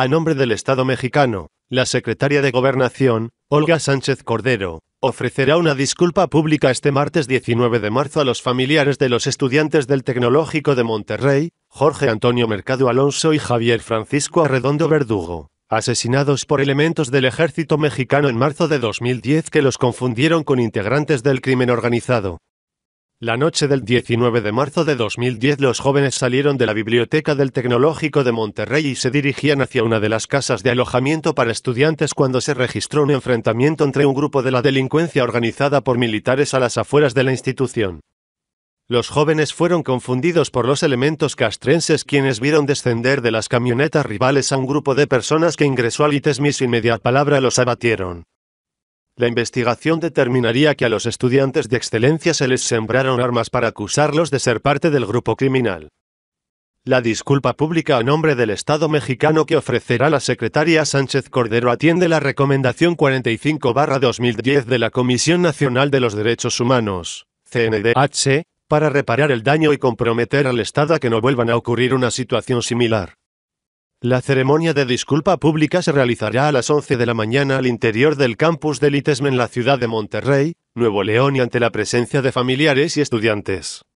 a nombre del Estado mexicano, la secretaria de Gobernación, Olga Sánchez Cordero, ofrecerá una disculpa pública este martes 19 de marzo a los familiares de los estudiantes del Tecnológico de Monterrey, Jorge Antonio Mercado Alonso y Javier Francisco Arredondo Verdugo, asesinados por elementos del ejército mexicano en marzo de 2010 que los confundieron con integrantes del crimen organizado. La noche del 19 de marzo de 2010 los jóvenes salieron de la biblioteca del Tecnológico de Monterrey y se dirigían hacia una de las casas de alojamiento para estudiantes cuando se registró un enfrentamiento entre un grupo de la delincuencia organizada por militares a las afueras de la institución. Los jóvenes fueron confundidos por los elementos castrenses quienes vieron descender de las camionetas rivales a un grupo de personas que ingresó al ITESMIS sin media palabra los abatieron. La investigación determinaría que a los estudiantes de excelencia se les sembraron armas para acusarlos de ser parte del grupo criminal. La disculpa pública a nombre del Estado mexicano que ofrecerá la secretaria Sánchez Cordero atiende la recomendación 45-2010 de la Comisión Nacional de los Derechos Humanos, CNDH, para reparar el daño y comprometer al Estado a que no vuelvan a ocurrir una situación similar. La ceremonia de disculpa pública se realizará a las 11 de la mañana al interior del campus del ITESM en la ciudad de Monterrey, Nuevo León y ante la presencia de familiares y estudiantes.